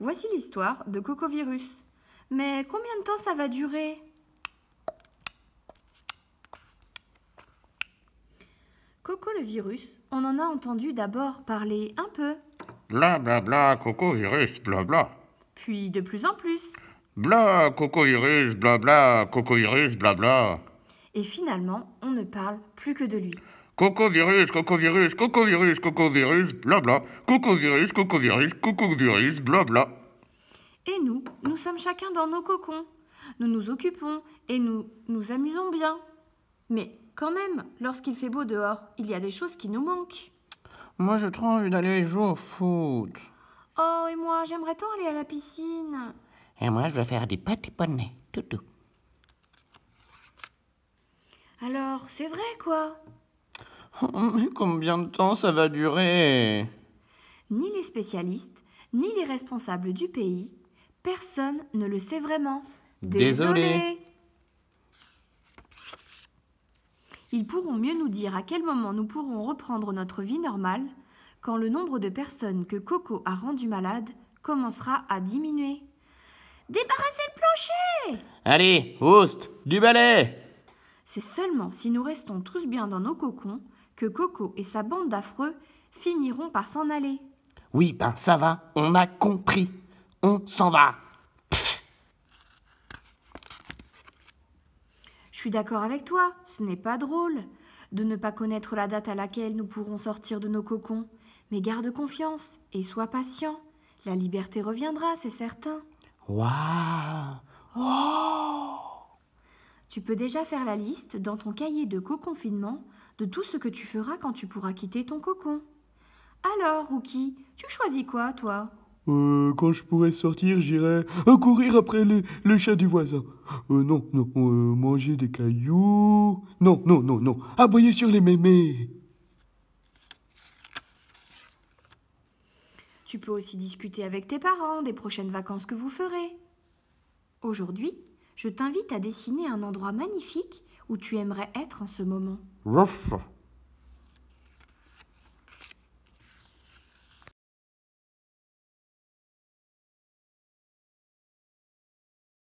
Voici l'histoire de Cocovirus. Mais combien de temps ça va durer Coco le virus, on en a entendu d'abord parler un peu. Bla bla bla, Coco virus, bla bla. Puis de plus en plus. Bla, Coco virus, bla bla, Coco virus, bla bla. Et finalement, on ne parle plus que de lui. Coco virus, coco virus, coco virus, coco virus, blabla. Coco virus, coco virus, coco virus, blabla. Et nous, nous sommes chacun dans nos cocons. Nous nous occupons et nous nous amusons bien. Mais quand même, lorsqu'il fait beau dehors, il y a des choses qui nous manquent. Moi, j'ai trop envie d'aller jouer au foot. Oh, et moi, j'aimerais tant aller à la piscine. Et moi, je vais faire des petits tout doux. Alors, c'est vrai, quoi Oh, mais combien de temps ça va durer Ni les spécialistes, ni les responsables du pays, personne ne le sait vraiment. Désolé. Ils pourront mieux nous dire à quel moment nous pourrons reprendre notre vie normale quand le nombre de personnes que Coco a rendues malades commencera à diminuer. Débarrassez le plancher Allez, oust, du balai C'est seulement si nous restons tous bien dans nos cocons que Coco et sa bande d'affreux finiront par s'en aller. Oui, ben ça va, on a compris. On s'en va. Je suis d'accord avec toi, ce n'est pas drôle de ne pas connaître la date à laquelle nous pourrons sortir de nos cocons. Mais garde confiance et sois patient. La liberté reviendra, c'est certain. Waouh wow. Oh. Tu peux déjà faire la liste dans ton cahier de co-confinement de tout ce que tu feras quand tu pourras quitter ton cocon. Alors, Rookie, tu choisis quoi, toi euh, Quand je pourrais sortir, j'irai euh, courir après le, le, chat du voisin. Euh, non, non, manger des cailloux. Non, non, non, non, aboyer sur les mémés. Tu peux aussi discuter avec tes parents des prochaines vacances que vous ferez. Aujourd'hui, je t'invite à dessiner un endroit magnifique où tu aimerais être en ce moment.